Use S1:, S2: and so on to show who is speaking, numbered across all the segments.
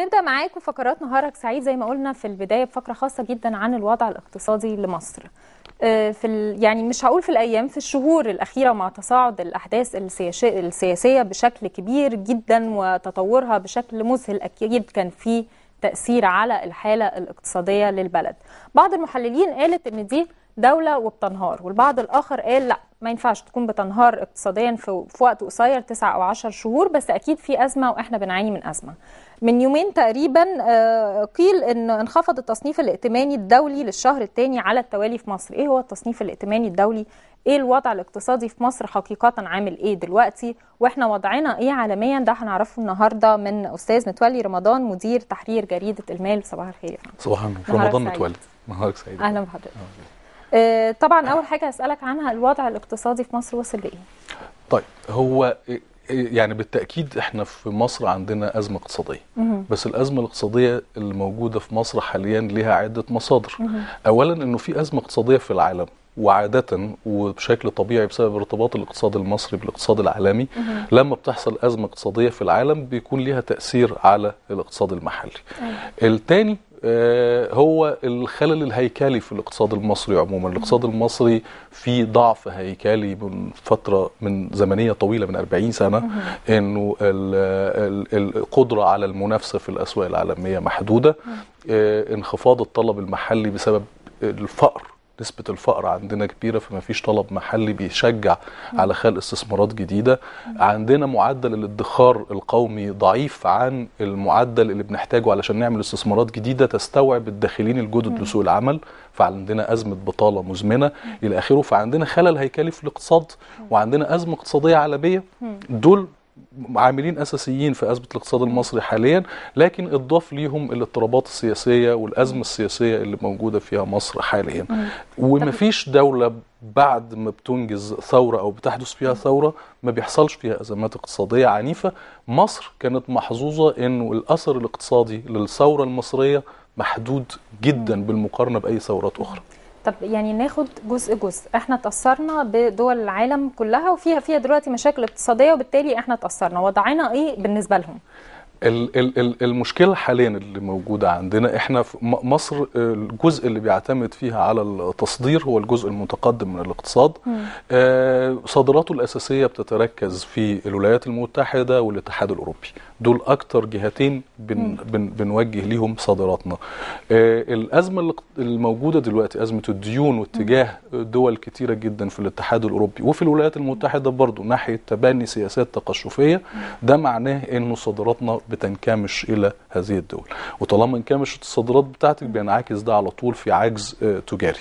S1: نبدا معاكم فقرات نهارك سعيد زي ما قلنا في البدايه بفقره خاصه جدا عن الوضع الاقتصادي لمصر آه، في يعني مش هقول في الايام في الشهور الاخيره مع تصاعد الاحداث السياسيه بشكل كبير جدا وتطورها بشكل مذهل اكيد كان في تاثير على الحاله الاقتصاديه للبلد بعض المحللين قالت ان دي دوله وبتنهار والبعض الاخر قال لا ما ينفعش تكون بتنهار اقتصاديا في, وقت قصير تسعة او 10 شهور بس اكيد في ازمه واحنا بنعاني من ازمه من يومين تقريبا آه، قيل ان انخفض التصنيف الائتماني الدولي للشهر الثاني على التوالي في مصر ايه هو التصنيف الائتماني الدولي ايه الوضع الاقتصادي في مصر حقيقه عامل ايه دلوقتي واحنا وضعنا ايه عالميا ده هنعرفه النهارده من استاذ متولي رمضان مدير تحرير جريده المال صباح الخير يا فندم
S2: صباح النور رمضان متولي نهارك سعيد اهلا بحضرتك
S1: آه، طبعا اول حاجه هسالك عنها الوضع الاقتصادي في مصر وصل لايه
S2: طيب هو إيه، إيه، يعني بالتاكيد احنا في مصر عندنا ازمه اقتصاديه بس الازمه الاقتصاديه الموجوده في مصر حاليا لها عده مصادر اولا انه في ازمه اقتصاديه في العالم وعادة وبشكل طبيعي بسبب ارتباط الاقتصاد المصري بالاقتصاد العالمي لما بتحصل أزمة اقتصادية في العالم بيكون ليها تأثير على الاقتصاد المحلي أيوة. الثاني آه، هو الخلل الهيكلي في الاقتصاد المصري عموما الاقتصاد المصري في ضعف هيكلي من فترة من زمنية طويلة من 40 سنة انه القدرة على المنافسة في الأسواق العالمية محدودة آه، انخفاض الطلب المحلي بسبب الفقر نسبه الفقر عندنا كبيره فما فيش طلب محلي بيشجع على خلق استثمارات جديده عندنا معدل الادخار القومي ضعيف عن المعدل اللي بنحتاجه علشان نعمل استثمارات جديده تستوعب الداخلين الجدد لسوق العمل فعندنا ازمه بطاله مزمنه الى اخره فعندنا خلل هيكلي في الاقتصاد وعندنا ازمه اقتصاديه عالميه دول عاملين اساسيين في ازمه الاقتصاد المصري حاليا لكن اضاف ليهم الاضطرابات السياسيه والازمه السياسيه اللي موجوده فيها مصر حاليا ومفيش دوله بعد ما بتنجز ثوره او بتحدث فيها ثوره ما بيحصلش فيها ازمات اقتصاديه عنيفه مصر كانت محظوظه انه الاثر الاقتصادي للثوره المصريه محدود جدا بالمقارنه باي ثورات اخرى
S1: طب يعني ناخد جزء جزء احنا تاثرنا بدول العالم كلها وفيها فيها دلوقتي مشاكل اقتصادية وبالتالي احنا تاثرنا وضعنا ايه بالنسبة لهم
S2: المشكله حاليا اللي موجوده عندنا احنا في مصر الجزء اللي بيعتمد فيها على التصدير هو الجزء المتقدم من الاقتصاد آه، صادراته الاساسيه بتتركز في الولايات المتحده والاتحاد الاوروبي دول اكتر جهتين بن بن بنوجه ليهم صادراتنا آه، الازمه الموجوده دلوقتي ازمه الديون واتجاه دول كتيره جدا في الاتحاد الاوروبي وفي الولايات المتحده برضه ناحيه تبني سياسات تقشفيه ده معناه انه صادراتنا بتنكمش الى هذه الدول وطالما انكمشت الصادرات بتاعتك بينعكس ده على طول في عجز آه، تجاري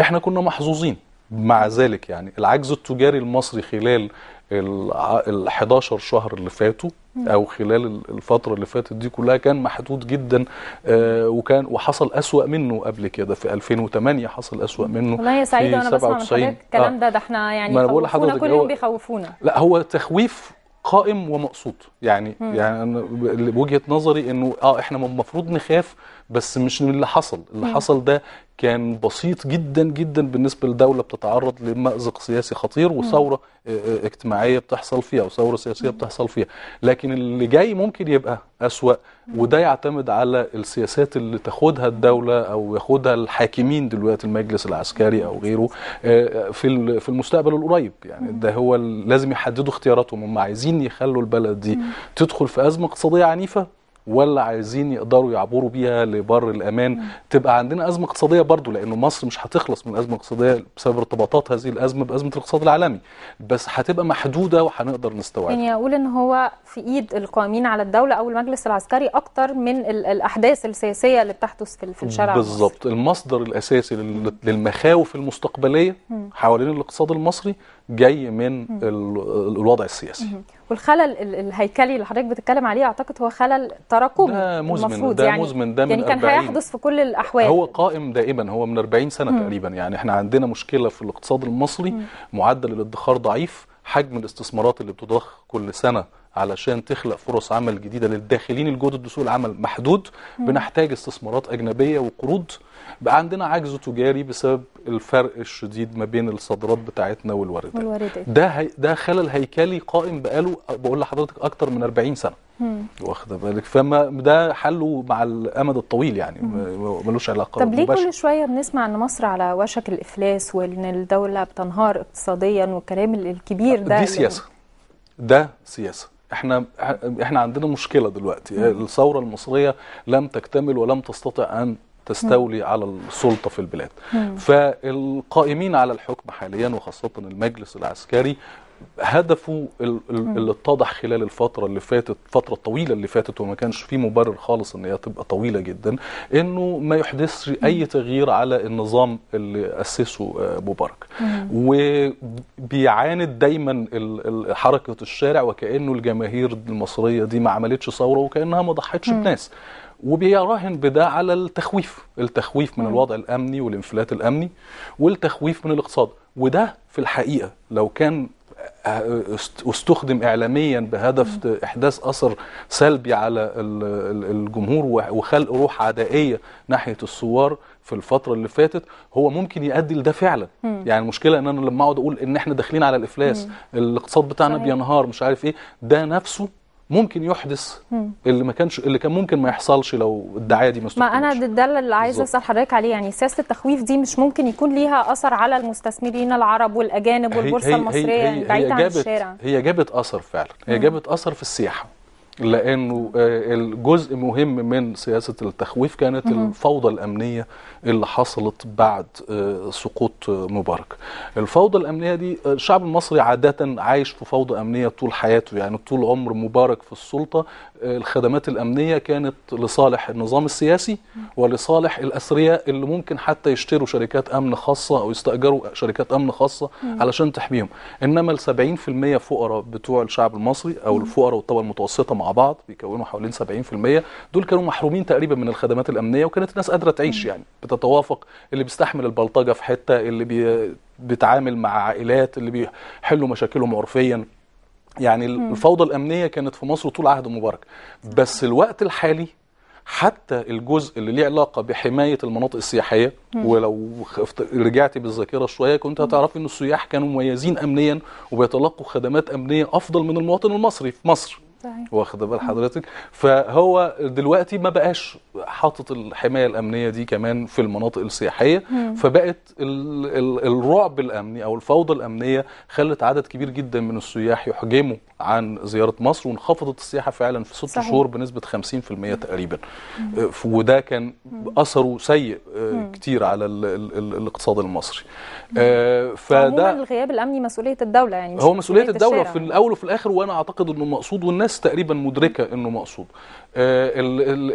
S2: احنا كنا محظوظين مع ذلك يعني العجز التجاري المصري خلال ال 11 شهر اللي فاتوا او خلال الفتره اللي فاتت دي كلها كان محدود جدا آه، وكان وحصل اسوا منه قبل كده في 2008 حصل اسوا منه والله يا سعيد انا بسمع من حضرتك الكلام آه.
S1: ده ده احنا يعني بيخوفونا كل يوم بيخوفونا
S2: لا هو تخويف قائم ومقصود يعني مم. يعني انا وجهه نظري انه اه احنا المفروض نخاف بس مش من اللي حصل اللي مم. حصل ده كان بسيط جدا جدا بالنسبه لدوله بتتعرض لمأزق سياسي خطير وثوره آه، آه، اجتماعيه بتحصل فيها وثوره سياسيه بتحصل فيها لكن اللي جاي ممكن يبقى اسوا وده يعتمد على السياسات اللي تاخدها الدوله او ياخدها الحاكمين دلوقتي المجلس العسكري او غيره آه، في في المستقبل القريب يعني ده هو لازم يحددوا اختياراتهم هم عايزين يخلوا البلد دي تدخل في ازمه اقتصاديه عنيفه ولا عايزين يقدروا يعبروا بيها لبر الامان تبقى عندنا ازمه اقتصاديه برضو لانه مصر مش هتخلص من ازمه اقتصاديه بسبب ارتباطات هذه الازمه بازمه الاقتصاد العالمي بس هتبقى محدوده وهنقدر نستوعبها
S1: يعني اقول ان هو في ايد القائمين على الدوله او المجلس العسكري اكتر من الاحداث السياسيه اللي بتحدث في الشارع بالظبط
S2: المصدر الاساسي للمخاوف المستقبليه حوالين الاقتصاد المصري جاي من الوضع السياسي
S1: والخلل الهيكلي اللي حضرتك بتتكلم عليه اعتقد هو خلل تراكمي ده مزمن المفروض ده يعني مزمن ده من يعني كان هيحدث في كل الاحوال هو
S2: قائم دائما هو من 40 سنه تقريبا يعني احنا عندنا مشكله في الاقتصاد المصري معدل الادخار ضعيف حجم الاستثمارات اللي بتضخ كل سنه علشان تخلق فرص عمل جديده للداخلين الجدد لسوق العمل محدود بنحتاج استثمارات اجنبيه وقروض بقى عندنا عجز تجاري بسبب الفرق الشديد ما بين الصادرات بتاعتنا والواردات والوردات. ده ده خلل هيكلي قائم بقاله بقول لحضرتك اكتر من 40 سنه واخده بالك فما ده حله مع الامد الطويل يعني ملوش علاقه طب ليه كل
S1: شويه بنسمع ان مصر على وشك الافلاس وان الدوله بتنهار اقتصاديا والكلام الكبير آه، ده دي سياسه
S2: ده سياسه احنا احنا عندنا مشكله دلوقتي الثوره المصريه لم تكتمل ولم تستطع ان تستولي على السلطة في البلاد مم. فالقائمين على الحكم حاليا وخاصة المجلس العسكري هدفه اللي اتضح خلال الفتره اللي فاتت الفتره الطويله اللي فاتت وما كانش في مبرر خالص ان هي تبقى طويله جدا انه ما يحدثش اي تغيير على النظام اللي اسسه آه، مبارك وبيعاند دايما حركه الشارع وكانه الجماهير المصريه دي ما عملتش ثوره وكانها ما ضحتش بناس وبيراهن بده على التخويف التخويف من الوضع الامني والانفلات الامني والتخويف من الاقتصاد وده في الحقيقه لو كان استخدم اعلاميا بهدف احداث اثر سلبي على الجمهور وخلق روح عدائيه ناحيه الثوار في الفتره اللي فاتت هو ممكن يؤدي لده فعلا مم. يعني المشكله ان انا لما اقعد اقول ان احنا داخلين على الافلاس مم. الاقتصاد بتاعنا صحيح. بينهار مش عارف ايه ده نفسه ممكن يحدث مم. اللي ما كانش اللي كان ممكن ما يحصلش لو الدعايه دي ما ما انا
S1: ده اللي عايزه اسال حضرتك عليه يعني سياسه التخويف دي مش ممكن يكون ليها اثر على المستثمرين العرب والاجانب والبورصه هي المصريه هي يعني بعيد هي عن الشارع
S2: هي جابت اثر فعلا هي مم. جابت اثر في السياحه لانه آه، الجزء مهم من سياسه التخويف كانت الفوضى الامنيه اللي حصلت بعد آه، سقوط آه، مبارك. الفوضى الامنيه دي الشعب المصري عاده عايش في فوضى امنيه طول حياته يعني طول عمر مبارك في السلطه الخدمات الامنيه كانت لصالح النظام السياسي ولصالح الاثرياء اللي ممكن حتى يشتروا شركات امن خاصه او يستاجروا شركات امن خاصه علشان تحميهم. انما ال 70% فقراء بتوع الشعب المصري او الفقراء والطبقه المتوسطه مع مع بعض بيكونوا حوالين 70% دول كانوا محرومين تقريبا من الخدمات الامنيه وكانت الناس قادره تعيش يعني بتتوافق اللي بيستحمل البلطجه في حته اللي بي بيتعامل مع عائلات اللي بيحلوا مشاكلهم عرفيا يعني الفوضى الامنيه كانت في مصر طول عهد مبارك بس الوقت الحالي حتى الجزء اللي ليه علاقه بحمايه المناطق السياحيه ولو رجعتي بالذاكره شويه كنت هتعرفي ان السياح كانوا مميزين امنيا وبيتلقوا خدمات امنيه افضل من المواطن المصري في مصر صحيح. واخد بال حضرتك فهو دلوقتي ما بقاش حاطط الحمايه الامنيه دي كمان في المناطق السياحيه مم. فبقت الـ الـ الرعب الامني او الفوضى الامنيه خلت عدد كبير جدا من السياح يحجموا عن زياره مصر وانخفضت السياحه فعلا في ست شهور بنسبه 50% تقريبا مم. وده كان اثره سيء آه، كتير على الـ الـ الـ الاقتصاد المصري آه فده
S1: الغياب الامني مسؤوليه الدوله يعني هو مسؤوليه, مسؤولية الدوله الشارع. في
S2: الاول وفي الاخر وانا اعتقد انه المقصود والناس الناس تقريبا مدركه انه مقصود آه،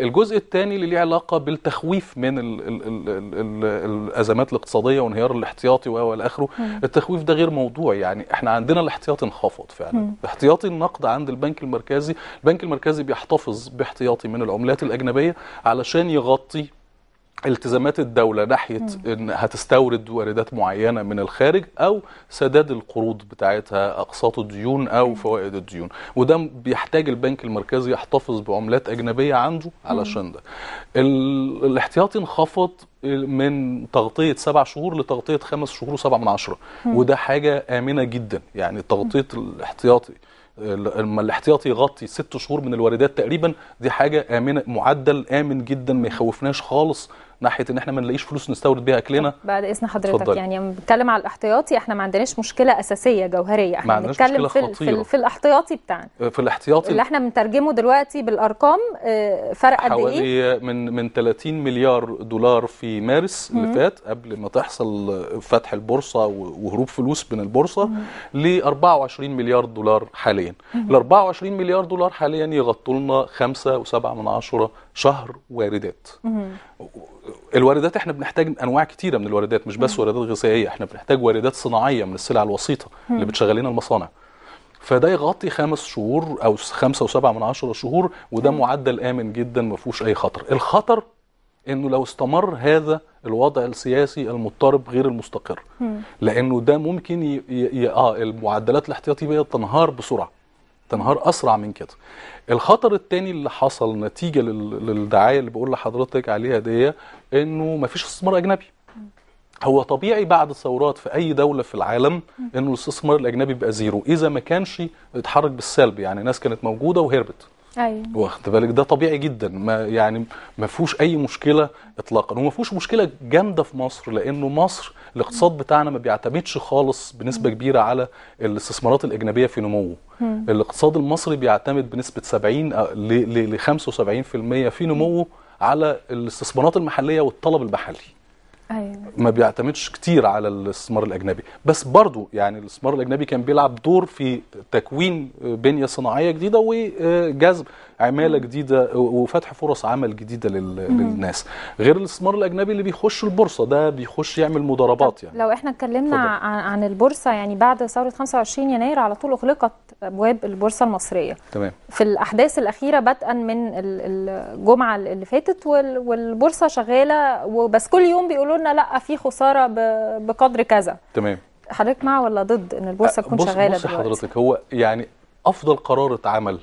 S2: الجزء الثاني اللي ليه علاقه بالتخويف من الـ الـ الـ الازمات الاقتصاديه وانهيار الاحتياطي والى اخره التخويف ده غير موضوعي يعني احنا عندنا الاحتياطي انخفض فعلا احتياطي النقد عند البنك المركزي البنك المركزي بيحتفظ باحتياطي من العملات الاجنبيه علشان يغطي التزامات الدولة ناحية إن هتستورد واردات معينة من الخارج أو سداد القروض بتاعتها أقساط الديون أو فوائد الديون وده بيحتاج البنك المركزي يحتفظ بعملات أجنبية عنده علشان ده الاحتياطي انخفض من تغطية سبع شهور لتغطية خمس شهور وسبع من عشرة وده حاجة آمنة جدا يعني تغطية الاحتياطي لما الاحتياطي يغطي ست شهور من الواردات تقريبا دي حاجه امنه معدل امن جدا ما يخوفناش خالص ناحيه ان احنا ما نلاقيش فلوس نستورد بيها اكلنا
S1: بعد اذن حضرتك فضل. يعني بنتكلم على الاحتياطي احنا ما عندناش مشكله اساسيه جوهريه احنا بنتكلم في, في, في الاحتياطي بتاعنا
S2: آه، في الاحتياطي اللي احنا
S1: بنترجمه دلوقتي بالارقام آه، فرق قد ايه حوالي
S2: من من 30 مليار دولار في مارس اللي فات قبل ما تحصل فتح البورصه وهروب فلوس من البورصه ل 24 مليار دولار حاليا ال 24 مليار دولار حاليا يغطوا لنا 5.7 شهر واردات الواردات احنا بنحتاج انواع كتيره من الواردات مش بس واردات غذائيه احنا بنحتاج واردات صناعيه من السلع الوسيطه اللي بتشغل لنا المصانع فده يغطي خمس شهور او خمسة وسبعة من عشرة شهور وده معدل امن جدا ما فيهوش اي خطر الخطر انه لو استمر هذا الوضع السياسي المضطرب غير المستقر لانه ده ممكن ي... ي... اه المعدلات الاحتياطي بيها تنهار بسرعه تنهار اسرع من كده الخطر الثاني اللي حصل نتيجه للدعايه اللي بقول لحضرتك عليها دي انه مفيش استثمار اجنبي هو طبيعي بعد ثورات في اي دوله في العالم انه الاستثمار الاجنبي بيبقى زيرو اذا ما كانش اتحرك بالسلب يعني ناس كانت موجوده وهربت
S1: ايوه واخد
S2: بالك ده طبيعي جدا ما يعني ما فيهوش اي مشكله اطلاقا وما فيهوش مشكله جامده في مصر لانه مصر الاقتصاد بتاعنا ما بيعتمدش خالص بنسبه كبيره على الاستثمارات الاجنبيه في نموه الاقتصاد المصري بيعتمد بنسبه 70 آه، ل 75% في نموه على الاستثمارات المحليه والطلب المحلي أيوة. ما بيعتمدش كتير على الاستثمار الاجنبي بس برضو يعني الاستثمار الاجنبي كان بيلعب دور في تكوين بنيه صناعيه جديده وجذب عماله جديده وفتح فرص عمل جديده للناس غير الاستثمار الاجنبي اللي بيخش البورصه ده بيخش يعمل مضاربات يعني
S1: لو احنا اتكلمنا عن البورصه يعني بعد ثوره 25 يناير على طول اغلقت ابواب البورصه المصريه تمام في الاحداث الاخيره بدءا من الجمعه اللي فاتت والبورصه شغاله وبس كل يوم بيقولوا لنا لا في خساره بقدر كذا تمام حضرتك مع ولا ضد ان البورصه تكون بص شغاله بص دلوقتي. حضرتك
S2: هو يعني افضل قرار اتعمل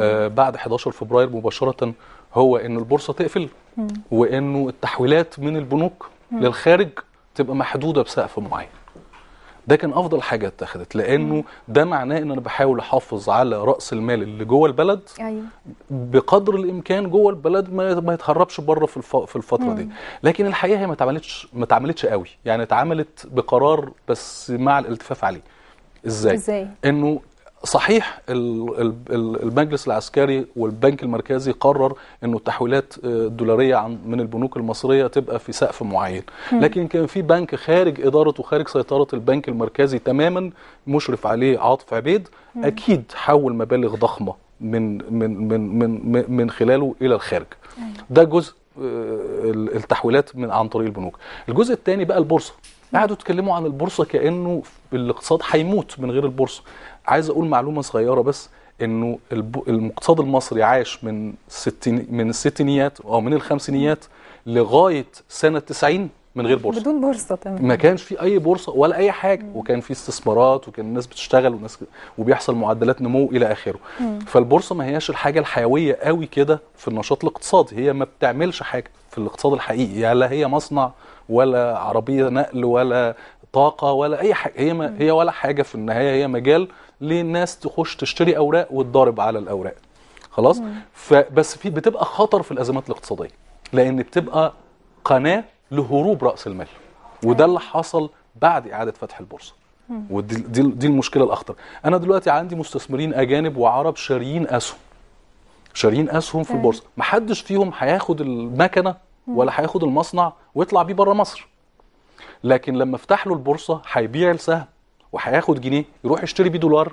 S2: آه بعد 11 فبراير مباشره هو ان البورصه تقفل مم. وانه التحويلات من البنوك مم. للخارج تبقى محدوده بسقف معين ده كان افضل حاجه اتخذت لانه ده معناه ان انا بحاول احافظ على راس المال اللي جوه البلد أيوة. بقدر الامكان جوه البلد ما, ما يتهربش بره في الف... في الفتره مم. دي لكن الحقيقه هي ما اتعملتش ما اتعملتش قوي يعني اتعملت بقرار بس مع الالتفاف عليه ازاي, إزاي؟ انه صحيح المجلس العسكري والبنك المركزي قرر انه التحويلات آه، الدولاريه من البنوك المصريه تبقى في سقف معين لكن كان في بنك خارج ادارته وخارج سيطره البنك المركزي تماما مشرف عليه عاطف عبيد اكيد حول مبالغ ضخمه من من من من من خلاله الى الخارج أيوة. ده جزء آه، التحويلات من عن طريق البنوك الجزء الثاني بقى البورصه قعدوا تكلموا عن البورصه كانه الاقتصاد هيموت من غير البورصه عايز اقول معلومه صغيره بس انه الاقتصاد المصري عاش من ستين من الستينيات او من الخمسينيات لغايه سنه 90 من غير بورصه بدون
S1: بورصه تمام ما
S2: كانش في اي بورصه ولا اي حاجه مم. وكان في استثمارات وكان الناس بتشتغل وناس وبيحصل معدلات نمو الى اخره مم. فالبورصه ما هياش الحاجه الحيويه قوي كده في النشاط الاقتصادي هي ما بتعملش حاجه في الاقتصاد الحقيقي يعني لا هي مصنع ولا عربيه نقل ولا طاقه ولا اي حاجه هي ما هي ولا حاجه في النهايه هي مجال للناس تخش تشتري اوراق وتضارب على الاوراق خلاص فبس في بتبقى خطر في الازمات الاقتصاديه لان بتبقى قناه لهروب راس المال وده اللي حصل بعد اعاده فتح البورصه ودي دي, المشكله الاخطر انا دلوقتي عندي مستثمرين اجانب وعرب شاريين اسهم شاريين اسهم في البورصه محدش فيهم هياخد المكنه ولا هياخد المصنع ويطلع بيه بره مصر لكن لما افتح له البورصه هيبيع السهم وهياخد جنيه يروح يشتري بيه دولار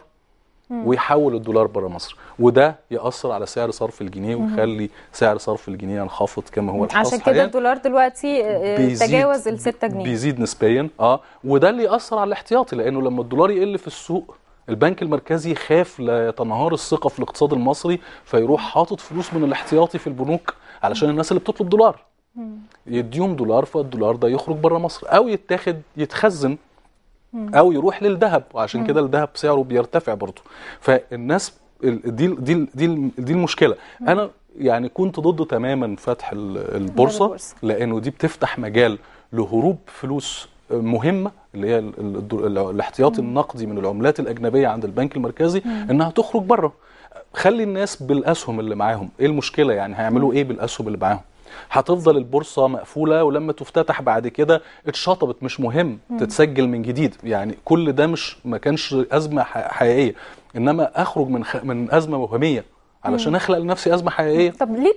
S2: ويحول الدولار بره مصر وده ياثر على سعر صرف الجنيه ويخلي سعر صرف الجنيه ينخفض كما هو الحال عشان كده
S1: الدولار دلوقتي آه، آه، تجاوز ال 6 جنيه
S2: بيزيد نسبيا اه وده اللي ياثر على الاحتياطي لانه لما الدولار يقل في السوق البنك المركزي خاف لا يتنهار الثقه في الاقتصاد المصري فيروح حاطط فلوس من الاحتياطي في البنوك علشان الناس اللي بتطلب دولار يديهم دولار فالدولار ده يخرج بره مصر او يتاخد يتخزن او يروح للذهب وعشان كده الذهب سعره بيرتفع برضه فالناس دي دي دي دي المشكله انا يعني كنت ضد تماما فتح البورصه لانه دي بتفتح مجال لهروب فلوس مهمه اللي هي الاحتياطي النقدي من العملات الاجنبيه عند البنك المركزي انها تخرج بره خلي الناس بالاسهم اللي معاهم ايه المشكله يعني هيعملوا ايه بالاسهم اللي معاهم هتفضل البورصه مقفوله ولما تفتتح بعد كده اتشطبت مش مهم تتسجل من جديد يعني كل ده مش ما كانش ازمه حقيقيه انما اخرج من خ... من ازمه وهميه علشان اخلق لنفسي ازمه حقيقيه طب ليه